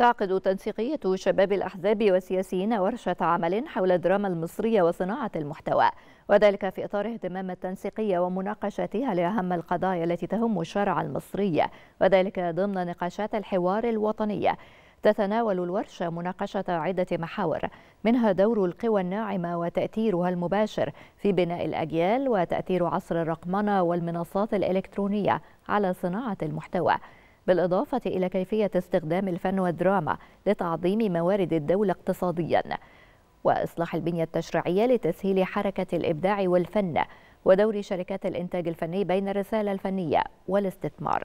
تعقد تنسيقية شباب الأحزاب والسياسيين ورشة عمل حول الدراما المصرية وصناعة المحتوى وذلك في إطار اهتمام التنسيقية ومناقشتها لأهم القضايا التي تهم الشارع المصري وذلك ضمن نقاشات الحوار الوطنية تتناول الورشة مناقشة عدة محاور منها دور القوى الناعمة وتأثيرها المباشر في بناء الأجيال وتأثير عصر الرقمنة والمنصات الإلكترونية على صناعة المحتوى بالإضافة إلى كيفية استخدام الفن والدراما لتعظيم موارد الدولة اقتصادياً وإصلاح البنية التشريعية لتسهيل حركة الإبداع والفن ودور شركات الإنتاج الفني بين الرسالة الفنية والاستثمار